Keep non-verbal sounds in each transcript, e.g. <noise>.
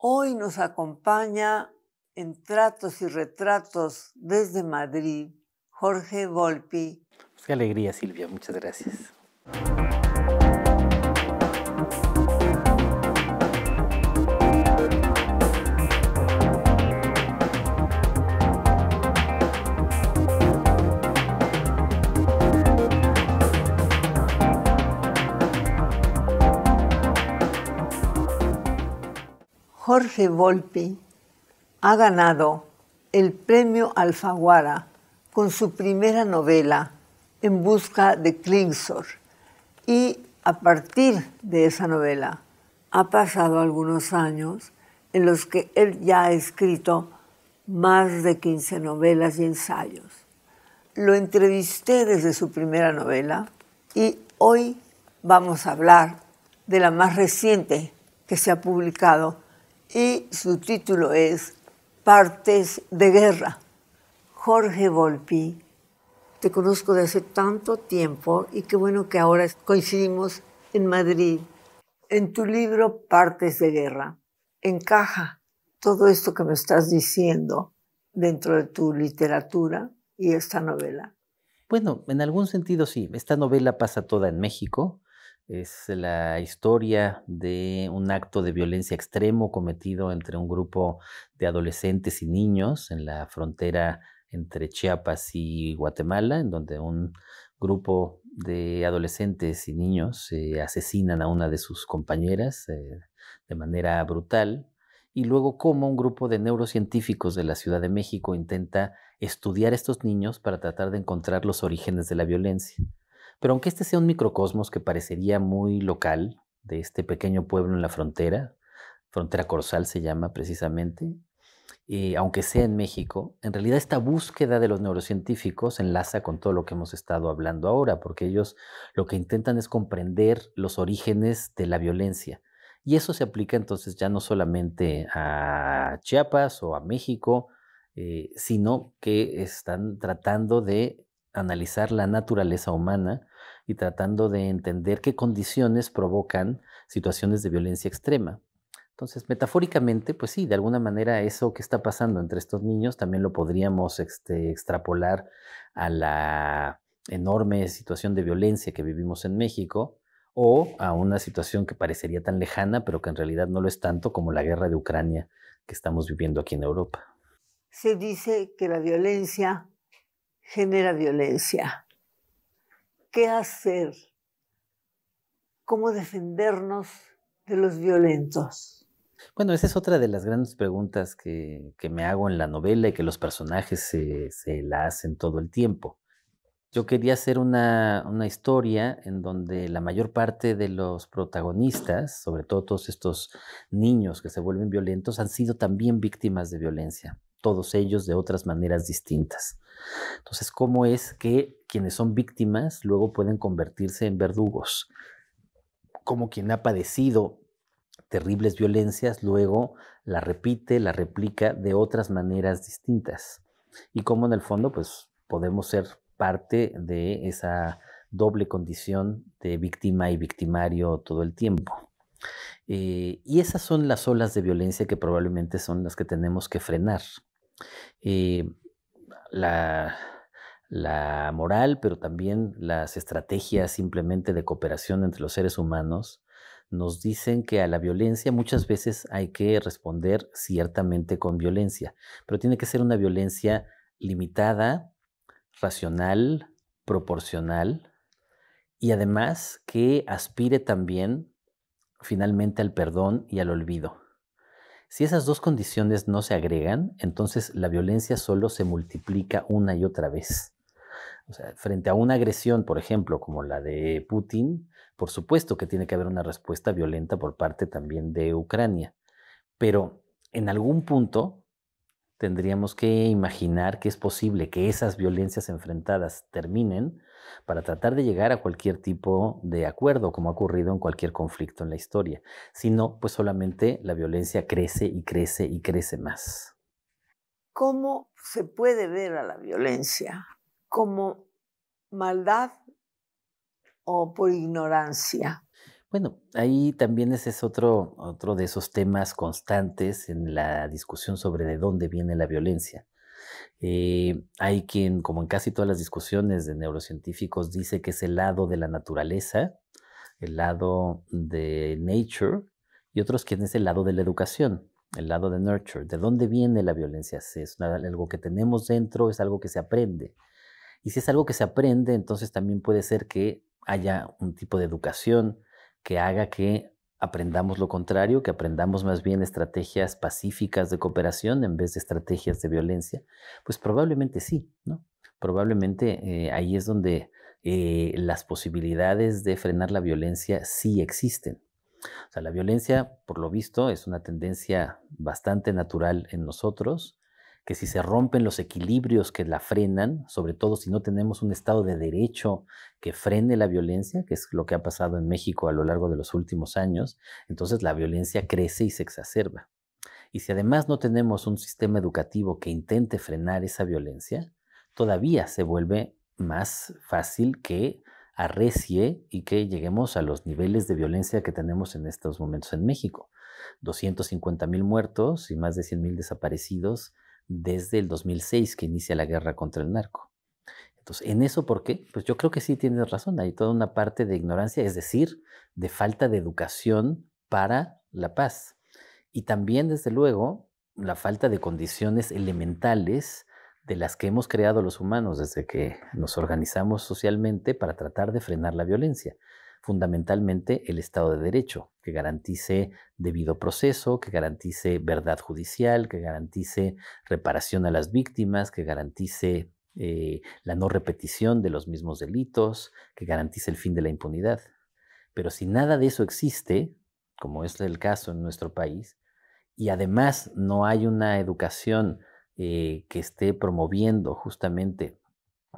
Hoy nos acompaña en Tratos y Retratos desde Madrid Jorge Volpi. Qué alegría, Silvia, muchas gracias. Jorge Volpi ha ganado el premio Alfaguara con su primera novela, En busca de Klingsor, y a partir de esa novela ha pasado algunos años en los que él ya ha escrito más de 15 novelas y ensayos. Lo entrevisté desde su primera novela y hoy vamos a hablar de la más reciente que se ha publicado y su título es Partes de Guerra. Jorge Volpi, te conozco de hace tanto tiempo y qué bueno que ahora coincidimos en Madrid. En tu libro Partes de Guerra encaja todo esto que me estás diciendo dentro de tu literatura y esta novela. Bueno, en algún sentido sí. Esta novela pasa toda en México. Es la historia de un acto de violencia extremo cometido entre un grupo de adolescentes y niños en la frontera entre Chiapas y Guatemala, en donde un grupo de adolescentes y niños eh, asesinan a una de sus compañeras eh, de manera brutal, y luego cómo un grupo de neurocientíficos de la Ciudad de México intenta estudiar a estos niños para tratar de encontrar los orígenes de la violencia. Pero aunque este sea un microcosmos que parecería muy local, de este pequeño pueblo en la frontera, frontera Corsal se llama precisamente, eh, aunque sea en México, en realidad esta búsqueda de los neurocientíficos enlaza con todo lo que hemos estado hablando ahora, porque ellos lo que intentan es comprender los orígenes de la violencia. Y eso se aplica entonces ya no solamente a Chiapas o a México, eh, sino que están tratando de analizar la naturaleza humana y tratando de entender qué condiciones provocan situaciones de violencia extrema. Entonces, metafóricamente, pues sí, de alguna manera eso que está pasando entre estos niños también lo podríamos este, extrapolar a la enorme situación de violencia que vivimos en México o a una situación que parecería tan lejana, pero que en realidad no lo es tanto como la guerra de Ucrania que estamos viviendo aquí en Europa. Se dice que la violencia genera violencia. ¿Qué hacer? ¿Cómo defendernos de los violentos? Bueno, esa es otra de las grandes preguntas que, me hago en la novela y que los personajes se, la hacen todo el tiempo. Yo quería hacer una, una, historia en donde la mayor parte de los protagonistas, sobre todo todos estos niños que se vuelven violentos, han sido también víctimas de violencia todos ellos de otras maneras distintas. Entonces, ¿cómo es que quienes son víctimas luego pueden convertirse en verdugos? ¿Cómo quien ha padecido terribles violencias luego la repite, la replica de otras maneras distintas. Y cómo en el fondo, pues podemos ser parte de esa doble condición de víctima y victimario todo el tiempo. Eh, y esas son las olas de violencia que probablemente son las que tenemos que frenar. Y eh, la, moral, pero también las estrategias simplemente de cooperación entre los seres humanos, nos dicen que a la violencia muchas veces hay que responder ciertamente con violencia, pero tiene que ser una violencia limitada, racional, proporcional y además que aspire también finalmente al perdón y al olvido. Si esas dos condiciones no se agregan, entonces la violencia solo se multiplica una y otra vez. O sea, frente a una agresión, por ejemplo, como la de Putin, por supuesto que tiene que haber una respuesta violenta por parte también de Ucrania. Pero en algún punto tendríamos que imaginar que es posible que esas violencias enfrentadas terminen para tratar de llegar a cualquier tipo de acuerdo, como ha ocurrido en cualquier conflicto en la historia. Si no, pues solamente la violencia crece y crece y crece más. ¿Cómo se puede ver a la violencia? ¿Como maldad o por ignorancia? Bueno, ahí también ese es otro, otro de esos temas constantes en la discusión sobre de dónde viene la violencia. Eh, hay quien, como en casi todas las discusiones de neurocientíficos, dice que es el lado de la naturaleza, el lado de nature, y otros quien el lado de la educación, el lado de nurture. ¿De dónde viene la violencia? ¿Es algo que tenemos dentro? ¿Es algo que se aprende? Y si es algo que se aprende, entonces también puede ser que haya un tipo de educación, que haga que aprendamos lo contrario, que aprendamos más bien estrategias pacíficas de cooperación en vez de estrategias de violencia? Pues probablemente sí, ¿no? Probablemente eh, ahí es donde eh, las posibilidades de frenar la violencia sí existen. O sea, la violencia, por lo visto, es una tendencia bastante natural en nosotros, que si se rompen los equilibrios que la frenan, sobre todo si no tenemos un Estado de derecho que frene la violencia, que es lo que ha pasado en México a lo largo de los últimos años, entonces la violencia crece y se exacerba. Y si además no tenemos un sistema educativo que intente frenar esa violencia, todavía se vuelve más fácil que arrecie y que lleguemos a los niveles de violencia que tenemos en estos momentos en México. 250 mil muertos y más de 100 mil desaparecidos, desde el 2006 que inicia la guerra contra el narco. Entonces, ¿en eso por qué? Pues yo creo que sí tienes razón, hay toda una parte de ignorancia, es decir, de falta de educación para la paz. Y también, desde luego, la falta de condiciones elementales de las que hemos creado los humanos desde que nos organizamos socialmente para tratar de frenar la violencia fundamentalmente el Estado de Derecho, que garantice debido proceso, que garantice verdad judicial, que garantice reparación a las víctimas, que garantice eh, la no repetición de los mismos delitos, que garantice el fin de la impunidad. Pero si nada de eso existe, como es el caso en nuestro país, y además no hay una educación eh, que esté promoviendo justamente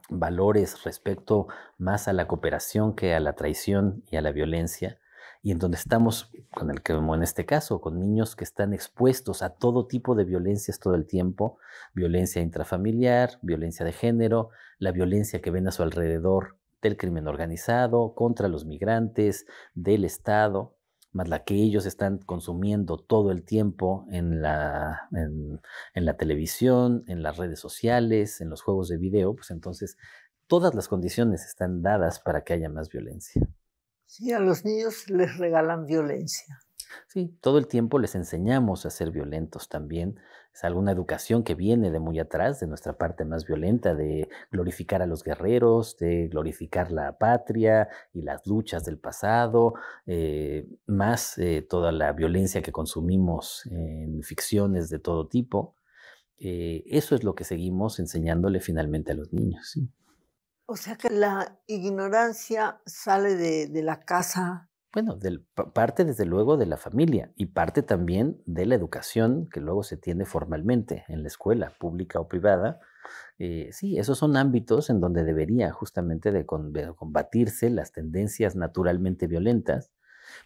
valores respecto más a la cooperación que a la traición y a la violencia, y en donde estamos, con el que, como en este caso, con niños que están expuestos a todo tipo de violencias todo el tiempo, violencia intrafamiliar, violencia de género, la violencia que ven a su alrededor del crimen organizado, contra los migrantes, del Estado, más la que ellos están consumiendo todo el tiempo en la, en, la televisión, en las redes sociales, en los juegos de video, pues entonces todas las condiciones están dadas para que haya más violencia. Sí, a los niños les regalan violencia. Sí, todo el tiempo les enseñamos a ser violentos también. Es alguna educación que viene de muy atrás, de nuestra parte más violenta, de glorificar a los guerreros, de glorificar la patria y las luchas del pasado, eh, más eh, toda la violencia que consumimos en ficciones de todo tipo. Eh, eso es lo que seguimos enseñándole finalmente a los niños. O sea que la ignorancia sale de la casa bueno, parte desde luego de la familia y parte también de la educación que luego se tiene formalmente en la escuela, pública o privada. Eh, sí, esos son ámbitos en donde debería justamente combatirse las tendencias naturalmente violentas,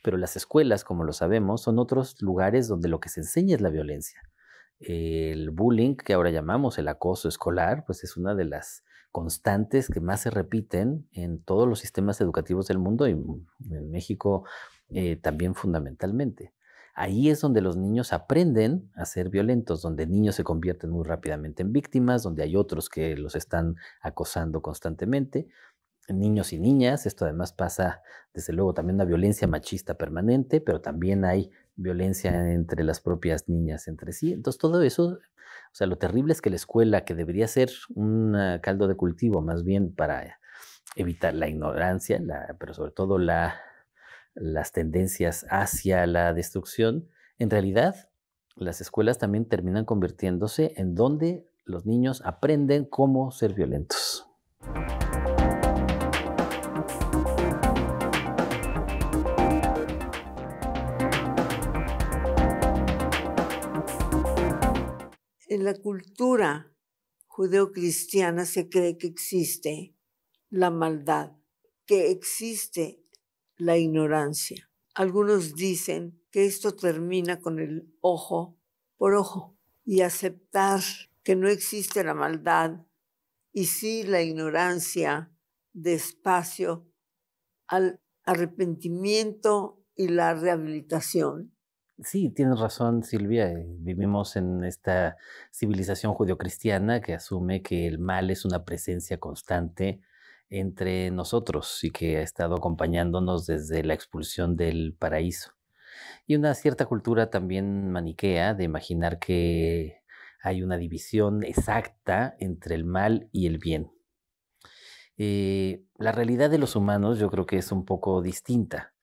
pero las escuelas, como lo sabemos, son otros lugares donde lo que se enseña es la violencia. El bullying, que ahora llamamos el acoso escolar, pues es una de las constantes que más se repiten en todos los sistemas educativos del mundo y mm, en México eh, también fundamentalmente. Ahí es donde los niños aprenden a ser violentos, donde niños se convierten muy rápidamente en víctimas, donde hay otros que los están acosando constantemente, niños y niñas, esto además pasa desde luego también una violencia machista permanente, pero también hay violencia entre las propias niñas entre sí. Entonces todo eso, o sea, lo terrible es que la escuela, que debería ser un ah, caldo de cultivo más bien para evitar la ignorancia, pero sobre todo las tendencias hacia la destrucción, en realidad las escuelas también terminan convirtiéndose en donde los niños aprenden cómo ser violentos. en la cultura judeocristiana se cree que existe la maldad, que existe la ignorancia. Algunos dicen que esto termina con el ojo por ojo y aceptar que no existe la maldad y sí la ignorancia despacio al arrepentimiento y la rehabilitación. Sí, tienes razón, Silvia. Eh, vivimos en esta civilización judio-cristiana que asume que el mal es una presencia constante entre nosotros y que ha estado acompañándonos desde la expulsión del paraíso. Y una cierta cultura también maniquea de imaginar que hay una división exacta entre el mal y el bien. Eh, la realidad de los humanos yo creo que es un poco distinta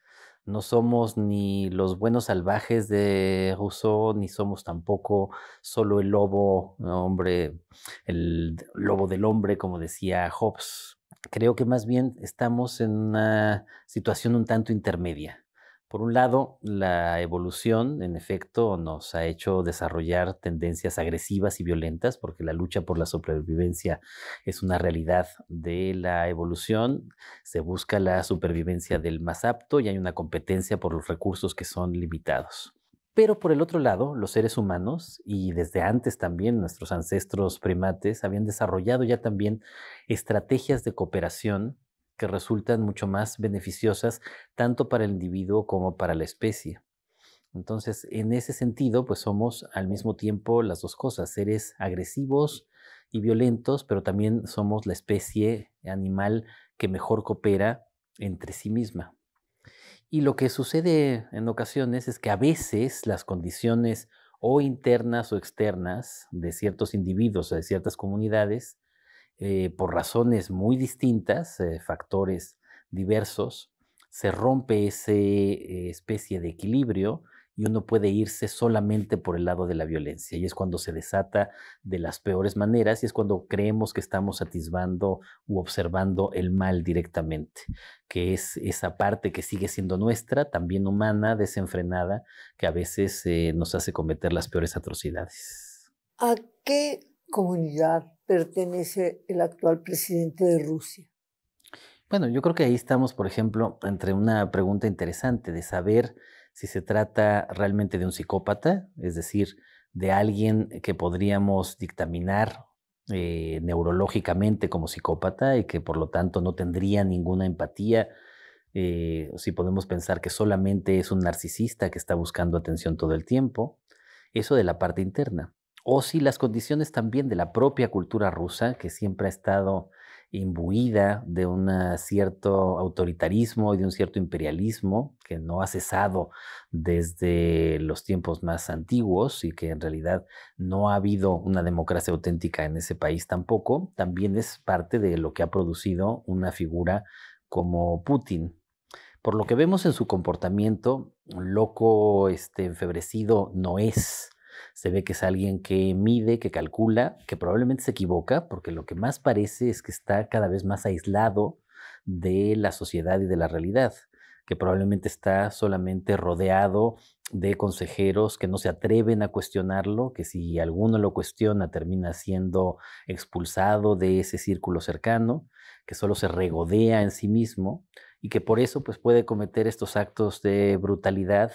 no somos ni los buenos salvajes de Rousseau, ni somos tampoco solo el lobo, hombre, el lobo del hombre, como decía Hobbes. Creo que más bien estamos en una situación un tanto intermedia. Por un lado, la evolución, en efecto, nos ha hecho desarrollar tendencias agresivas y violentas, porque la lucha por la supervivencia es una realidad de la evolución. Se busca la supervivencia del más apto y hay una competencia por los recursos que son limitados. Pero por el otro lado, los seres humanos y desde antes también nuestros ancestros primates habían desarrollado ya también estrategias de cooperación que resultan mucho más beneficiosas tanto para el individuo como para la especie. Entonces, en ese sentido, pues somos al mismo tiempo las dos cosas, seres agresivos y violentos, pero también somos la especie animal que mejor coopera entre sí misma. Y lo que sucede en ocasiones es que a veces las condiciones o internas o externas de ciertos individuos o de ciertas comunidades eh, por razones muy distintas, eh, factores diversos, se rompe ese eh, especie de equilibrio y uno puede irse solamente por el lado de la violencia. Y es cuando se desata de las peores maneras y es cuando creemos que estamos atisbando u observando el mal directamente, que es esa parte que sigue siendo nuestra, también humana, desenfrenada, que a veces nos hace cometer las peores atrocidades. ¿A qué comunidad pertenece el actual presidente de Rusia? Bueno, yo creo que ahí estamos, por ejemplo, entre una pregunta interesante de saber si se trata realmente de un psicópata, es decir, de alguien que podríamos dictaminar eh, neurológicamente como psicópata y que por lo tanto no tendría ninguna empatía. Eh, si podemos pensar que solamente es un narcisista que está buscando atención todo el tiempo, eso de la parte interna o si las condiciones también de la propia cultura rusa, que siempre ha estado imbuida de un cierto autoritarismo y de un cierto imperialismo que no ha cesado desde los tiempos más antiguos y que en realidad no ha habido una democracia auténtica en ese país tampoco, también es parte de lo que ha producido una figura como Putin. Por lo que vemos en su comportamiento, un loco este, enfebrecido no es se ve que es alguien que mide, que calcula, que probablemente se equivoca, porque lo que más parece es que está cada vez más aislado de la sociedad y de la realidad, que probablemente está solamente rodeado de consejeros que no se atreven a cuestionarlo, que si alguno lo cuestiona termina siendo expulsado de ese círculo cercano, que solo se regodea en sí mismo y que por eso pues, puede cometer estos actos de brutalidad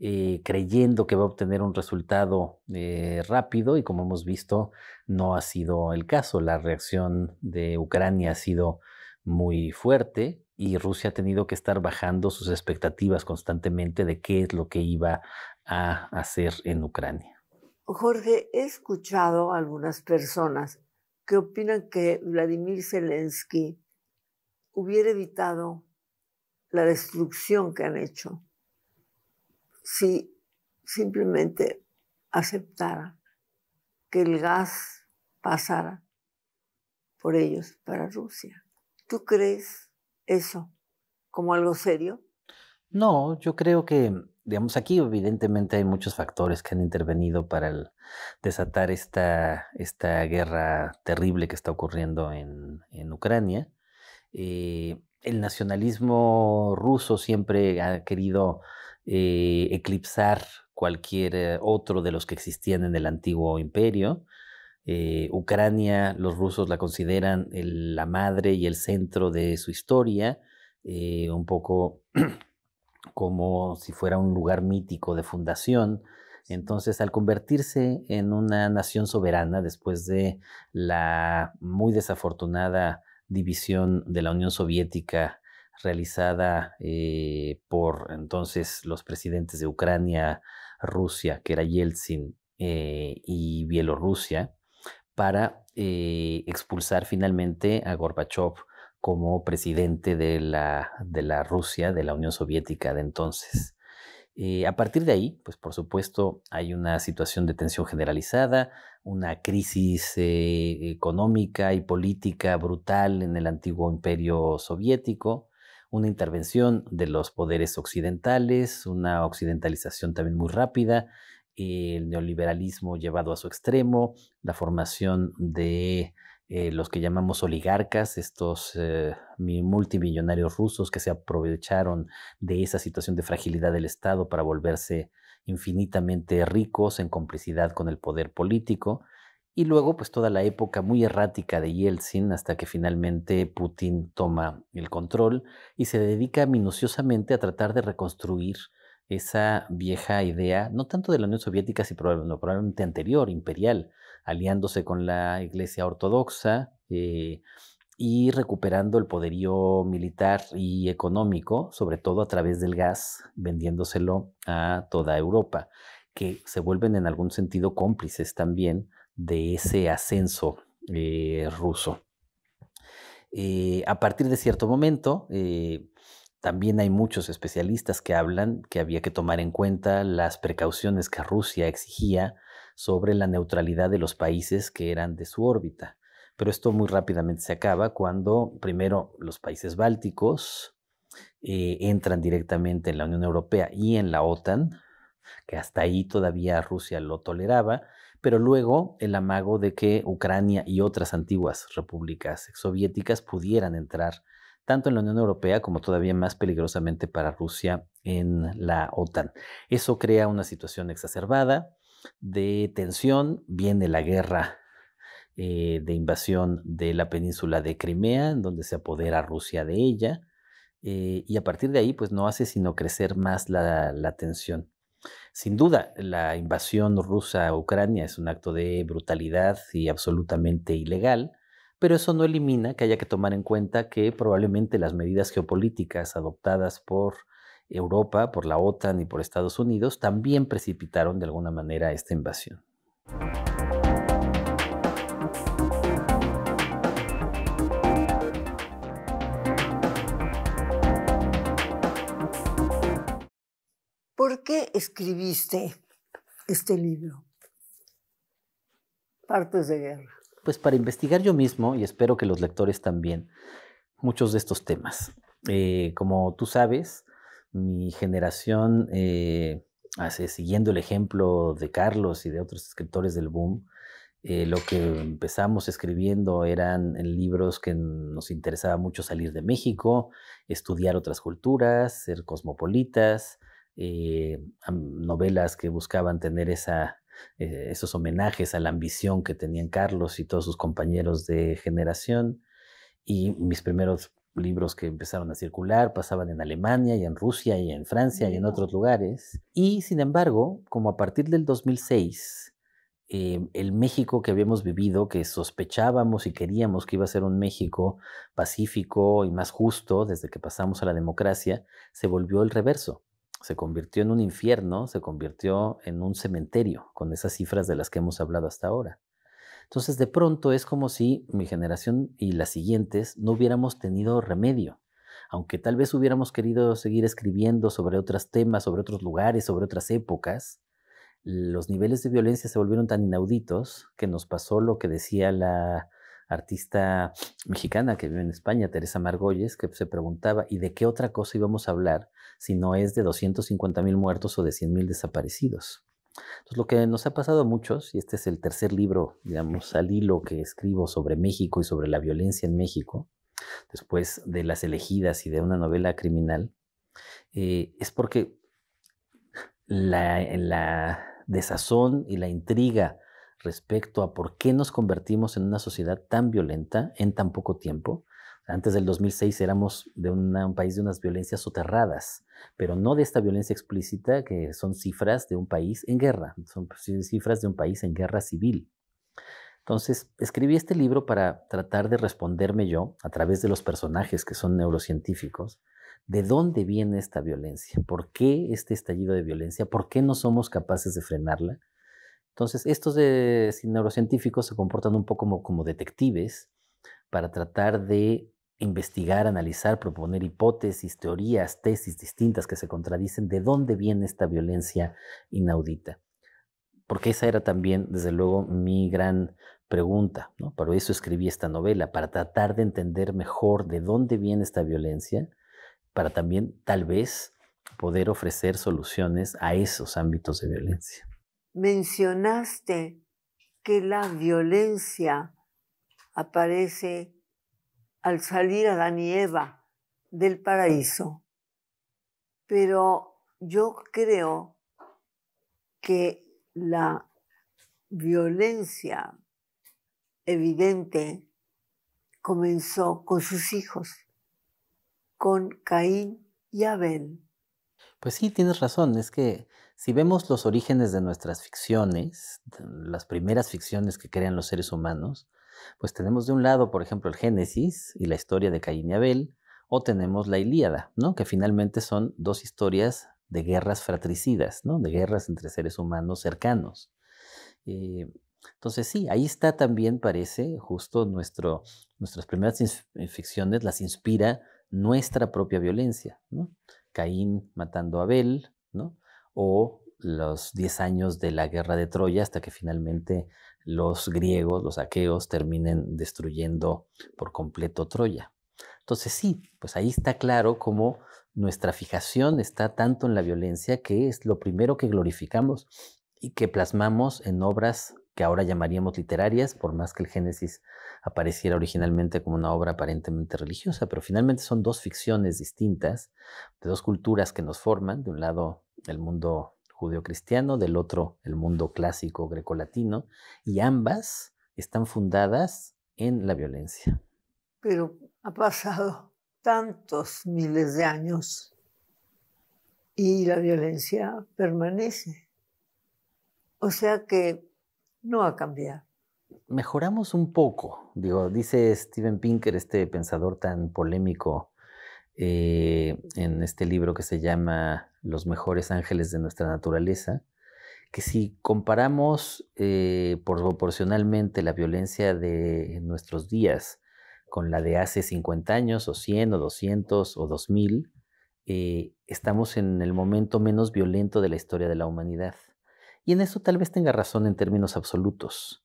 eh, creyendo que va a obtener un resultado eh, rápido y como hemos visto no ha sido el caso. La reacción de Ucrania ha sido muy fuerte y Rusia ha tenido que estar bajando sus expectativas constantemente de qué es lo que iba a hacer en Ucrania. Jorge, he escuchado algunas personas que opinan que Vladimir Zelensky hubiera evitado la destrucción que han hecho si simplemente aceptara que el gas pasara por ellos para Rusia. ¿Tú crees eso como algo serio? No, yo creo que, digamos, aquí evidentemente hay muchos factores que han intervenido para desatar esta, guerra terrible que está ocurriendo en, Ucrania. Eh, el nacionalismo ruso siempre ha querido eh, eclipsar cualquier otro de los que existían en el antiguo imperio. Eh, Ucrania, los rusos la consideran la madre y el centro de su historia, eh, un poco <clears throat> como si fuera un lugar mítico de fundación. Entonces, al convertirse en una nación soberana después de la muy desafortunada división de la Unión Soviética realizada eh, por entonces los presidentes de Ucrania, Rusia, que era Yeltsin, eh, y Bielorrusia, para eh, expulsar finalmente a Gorbachev como presidente de la, Rusia, de la Unión Soviética de entonces. a partir de ahí, pues por supuesto, hay una situación de tensión generalizada, una crisis económica y política brutal en el antiguo imperio soviético, una intervención de los poderes occidentales, una occidentalización también muy rápida, el neoliberalismo llevado a su extremo, la formación de eh, los que llamamos oligarcas, estos eh, multimillonarios rusos que se aprovecharon de esa situación de fragilidad del Estado para volverse infinitamente ricos en complicidad con el poder político. Y luego, pues toda la época muy errática de Yeltsin hasta que finalmente Putin toma el control y se dedica minuciosamente a tratar de reconstruir esa vieja idea, no tanto de la Unión Soviética, sino probablemente anterior, imperial, aliándose con la Iglesia Ortodoxa eh, y recuperando el poderío militar y económico, sobre todo a través del gas, vendiéndoselo a toda Europa, que se vuelven en algún sentido cómplices también de ese ascenso eh, ruso. Eh, a partir de cierto momento, eh, también hay muchos especialistas que hablan que había que tomar en cuenta las precauciones que Rusia exigía sobre la neutralidad de los países que eran de su órbita. Pero esto muy rápidamente se acaba cuando primero los países bálticos entran directamente en la Unión Europea y en la OTAN, que hasta ahí todavía Rusia lo toleraba, pero luego el amago de que Ucrania y otras antiguas repúblicas soviéticas pudieran entrar tanto en la Unión Europea como todavía más peligrosamente para Rusia en la OTAN. Eso crea una situación exacerbada de tensión, viene la guerra eh, de invasión de la península de Crimea, en donde se apodera Rusia de ella, eh, y a partir de ahí pues no hace sino crecer más la tensión. Sin duda, la invasión rusa a Ucrania es un acto de brutalidad y absolutamente ilegal, pero eso no elimina que haya que tomar en cuenta que probablemente las medidas geopolíticas adoptadas por Europa, por la OTAN y por Estados Unidos también precipitaron de alguna manera esta invasión. qué escribiste este libro? Partes de guerra. Pues para investigar yo mismo, y espero que los lectores también, muchos de estos temas. Eh, como tú sabes, mi generación, eh, hace, siguiendo el ejemplo de Carlos y de otros escritores del boom, eh, lo que empezamos escribiendo eran libros que nos interesaba mucho salir de México, estudiar otras culturas, ser cosmopolitas, eh, novelas que buscaban tener eh, esos homenajes a la ambición que tenían Carlos y todos sus compañeros de generación. Y mis primeros libros que empezaron a circular pasaban en Alemania y en Rusia y en Francia y en otros lugares. Y sin embargo, como a partir del 2006, eh, el México que habíamos vivido, que sospechábamos y queríamos que iba a ser un México pacífico y más justo desde que pasamos a la democracia, se volvió el reverso se convirtió en un infierno, se convirtió en un cementerio, con esas cifras de las que hemos hablado hasta ahora. Entonces, de pronto es como si mi generación y las siguientes no hubiéramos tenido remedio, aunque tal vez hubiéramos querido seguir escribiendo sobre otros temas, sobre otros lugares, sobre otras épocas. Los niveles de violencia se volvieron tan inauditos que nos pasó lo que decía la artista mexicana que vive en España, Teresa Margolles, que se preguntaba, ¿y de qué otra cosa íbamos a hablar si no es de 250 mil muertos o de 100 mil desaparecidos? Entonces, lo que nos ha pasado a muchos, y este es el tercer libro, digamos, al hilo que escribo sobre México y sobre la violencia en México, después de Las elegidas y de una novela criminal, eh, es porque la desazón y la intriga respecto a por qué nos convertimos en una sociedad tan violenta en tan poco tiempo. Antes del 2006 éramos de un país de unas violencias soterradas, pero no de esta violencia explícita que son cifras de un país en guerra, son cifras de un país en guerra civil. Entonces, escribí este libro para tratar de responderme yo, a través de los personajes que son neurocientíficos, de dónde viene esta violencia, por qué este estallido de violencia, por qué no somos capaces de frenarla entonces, estos neurocientíficos se comportan un poco como, detectives para tratar de investigar, analizar, proponer hipótesis, teorías, tesis distintas que se contradicen de dónde viene esta violencia inaudita. Porque esa era también, desde luego, mi gran pregunta, Por eso escribí esta novela, para tratar de entender mejor de dónde viene esta violencia, para también, tal vez, poder ofrecer soluciones a esos ámbitos de violencia mencionaste que la violencia aparece al salir Adán y Eva del paraíso. Pero yo creo que la violencia evidente comenzó con sus hijos, con Caín y Abel. Pues sí, tienes razón, es que si vemos los orígenes de nuestras ficciones, las primeras ficciones que crean los seres humanos, pues tenemos de un lado, por ejemplo, el Génesis y la historia de Caín y Abel, o tenemos la Ilíada, ¿no? que finalmente son dos historias de guerras fratricidas, ¿no? de guerras entre seres humanos cercanos. Eh, entonces sí, ahí está también, parece, justo nuestro, nuestras primeras eh, ficciones las inspira nuestra propia violencia. ¿no? Caín matando a Abel, ¿no? o los 10 años de la guerra de Troya hasta que finalmente los griegos, los aqueos, terminen destruyendo por completo Troya. Entonces sí, pues ahí está claro cómo nuestra fijación está tanto en la violencia, que es lo primero que glorificamos y que plasmamos en obras que ahora llamaríamos literarias, por más que el Génesis apareciera originalmente como una obra aparentemente religiosa, pero finalmente son dos ficciones distintas, de dos culturas que nos forman, de un lado el mundo judeocristiano, del otro el mundo clásico grecolatino, y ambas están fundadas en la violencia. Pero ha pasado tantos miles de años y la violencia permanece. O sea que no ha a Mejoramos un poco, digo, dice Steven Pinker, este pensador tan polémico eh, en este libro que se llama Los mejores ángeles de nuestra naturaleza, que si comparamos eh, proporcionalmente la violencia de nuestros días con la de hace 50 años o 100 o 200 o 2000, eh, estamos en el momento menos violento de la historia de la humanidad. Y en eso tal vez tenga razón en términos absolutos,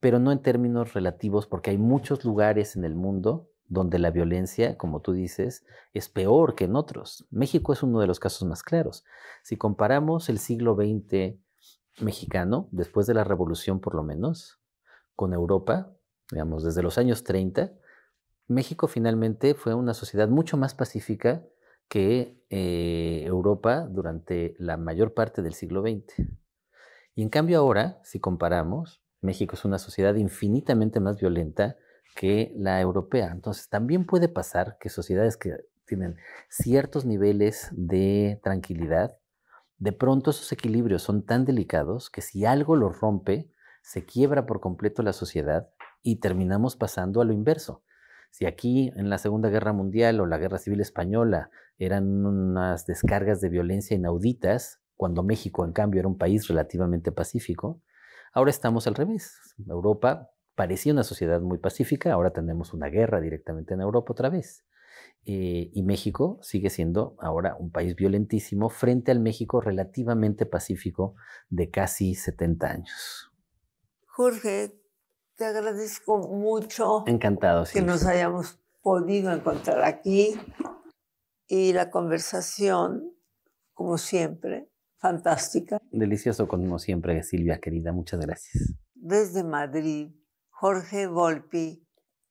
pero no en términos relativos, porque hay muchos lugares en el mundo donde la violencia, como tú dices, es peor que en otros. México es uno de los casos más claros. Si comparamos el siglo XX mexicano, después de la revolución por lo menos, con Europa, digamos, desde los años 30, México finalmente fue una sociedad mucho más pacífica que eh, Europa durante la mayor parte del siglo XX. Y en cambio ahora, si comparamos, México es una sociedad infinitamente más violenta que la europea. Entonces, también puede pasar que sociedades que tienen ciertos niveles de tranquilidad, de pronto esos equilibrios son tan delicados que si algo los rompe, se quiebra por completo la sociedad y terminamos pasando a lo inverso. Si aquí en la Segunda Guerra Mundial o la Guerra Civil Española eran unas descargas de violencia inauditas, cuando México, en cambio, era un país relativamente pacífico, ahora estamos al revés. Europa parecía una sociedad muy pacífica, ahora tenemos una guerra directamente en Europa otra vez. Eh, y México sigue siendo ahora un país violentísimo frente al México relativamente pacífico de casi 70 años. Jorge, te agradezco mucho. Encantado, Que nos hayamos podido encontrar aquí y la conversación, como siempre, fantástica. Delicioso como siempre, Silvia, querida. Muchas gracias. Desde Madrid, Jorge Volpi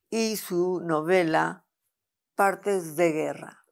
y su novela Partes de Guerra.